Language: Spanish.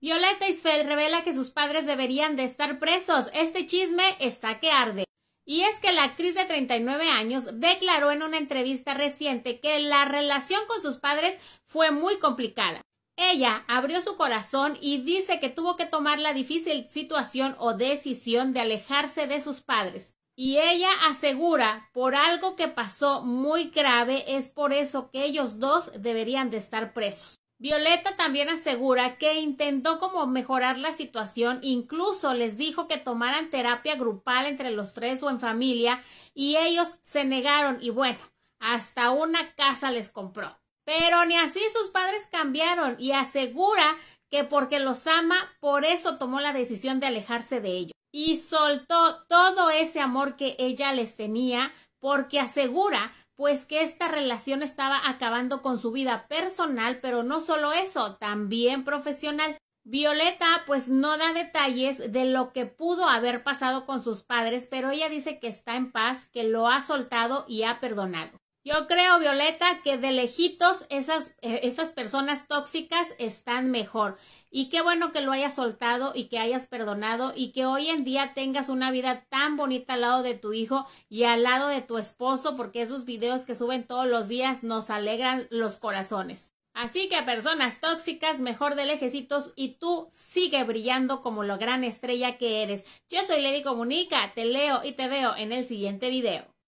Violeta Isfeld revela que sus padres deberían de estar presos. Este chisme está que arde. Y es que la actriz de 39 años declaró en una entrevista reciente que la relación con sus padres fue muy complicada. Ella abrió su corazón y dice que tuvo que tomar la difícil situación o decisión de alejarse de sus padres. Y ella asegura, por algo que pasó muy grave, es por eso que ellos dos deberían de estar presos. Violeta también asegura que intentó como mejorar la situación, incluso les dijo que tomaran terapia grupal entre los tres o en familia y ellos se negaron y bueno, hasta una casa les compró. Pero ni así sus padres cambiaron y asegura que porque los ama, por eso tomó la decisión de alejarse de ellos y soltó todo ese amor que ella les tenía porque asegura pues que esta relación estaba acabando con su vida personal, pero no solo eso, también profesional. Violeta pues no da detalles de lo que pudo haber pasado con sus padres, pero ella dice que está en paz, que lo ha soltado y ha perdonado. Yo creo, Violeta, que de lejitos esas, eh, esas personas tóxicas están mejor. Y qué bueno que lo hayas soltado y que hayas perdonado y que hoy en día tengas una vida tan bonita al lado de tu hijo y al lado de tu esposo, porque esos videos que suben todos los días nos alegran los corazones. Así que a personas tóxicas, mejor de lejecitos y tú sigue brillando como la gran estrella que eres. Yo soy Lady Comunica, te leo y te veo en el siguiente video.